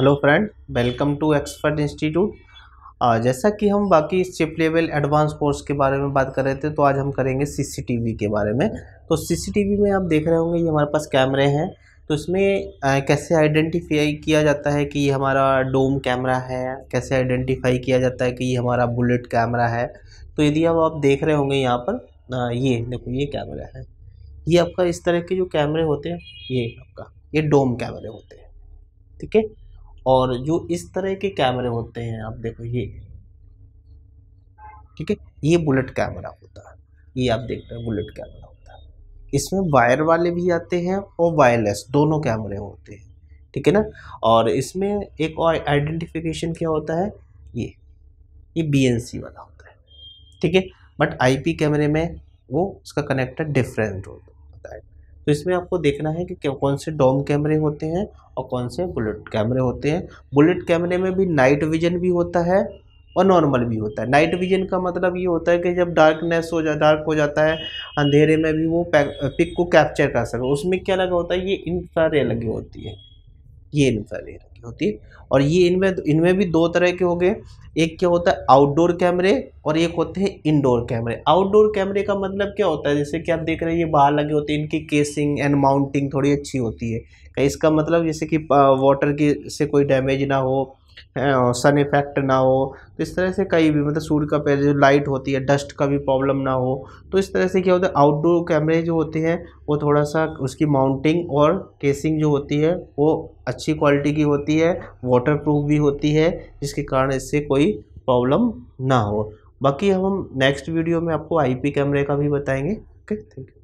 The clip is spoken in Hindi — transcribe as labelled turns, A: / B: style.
A: hello friend welcome to expert institute जैसा कि हम बाकी चिप लेवल एडवांस कोर्स के बारे में बात कर रहे थे तो आज हम करेंगे सीसीटीवी के बारे में तो सीसीटीवी में आप देख रहे होंगे ये हमारे पास कैमरे हैं तो इसमें आ, कैसे आइडेंटिफाई किया जाता है कि ये हमारा डोम कैमरा है कैसे आइडेंटिफाई किया जाता है कि ये हमारा बुलेट कैमरा है तो यदि अब आप देख रहे होंगे यहाँ पर आ, ये देखो ये कैमरा है ये आपका इस तरह के जो कैमरे होते हैं ये आपका ये डोम कैमरे होते हैं ठीक है और जो इस तरह के कैमरे होते हैं आप देखो ये ठीक है ये बुलेट कैमरा होता है ये आप देख रहे हैं बुलेट कैमरा होता है इसमें वायर वाले भी आते हैं और वायरलेस दोनों कैमरे होते हैं ठीक है ना और इसमें एक और आइडेंटिफिकेशन क्या होता है ये ये बी वाला होता है ठीक है बट आईपी कैमरे में वो उसका कनेक्टर डिफरेंट होता है तो इसमें आपको देखना है कि कौन से डोम कैमरे होते हैं और कौन से बुलेट कैमरे होते हैं बुलेट कैमरे में भी नाइट विजन भी होता है और नॉर्मल भी होता है नाइट विजन का मतलब ये होता है कि जब डार्कनेस हो जा डार्क हो जाता है अंधेरे में भी वो पिक को कैप्चर कर सके उसमें क्या लगा होता है ये इंफ्रा लगी होती है ये रेड की होती है और ये इनमें इनमें भी दो तरह के हो गए एक क्या होता है आउटडोर कैमरे और एक होते हैं इनडोर कैमरे आउटडोर कैमरे का मतलब क्या होता है जैसे कि आप देख रहे हैं ये बाहर लगे होते हैं इनकी केसिंग एंड माउंटिंग थोड़ी अच्छी होती है इसका मतलब जैसे कि वाटर की से कोई डैमेज ना हो सन इफेक्ट ना हो तो इस तरह से कई भी मतलब सूर्य का पैर जो लाइट होती है डस्ट का भी प्रॉब्लम ना हो तो इस तरह से क्या होता है आउटडोर कैमरे जो होते हैं वो थोड़ा सा उसकी माउंटिंग और केसिंग जो होती है वो अच्छी क्वालिटी की होती है वाटर प्रूफ भी होती है जिसके कारण इससे कोई प्रॉब्लम ना हो बाकी हम नेक्स्ट वीडियो में आपको आईपी कैमरे का भी बताएंगे ओके थैंक यू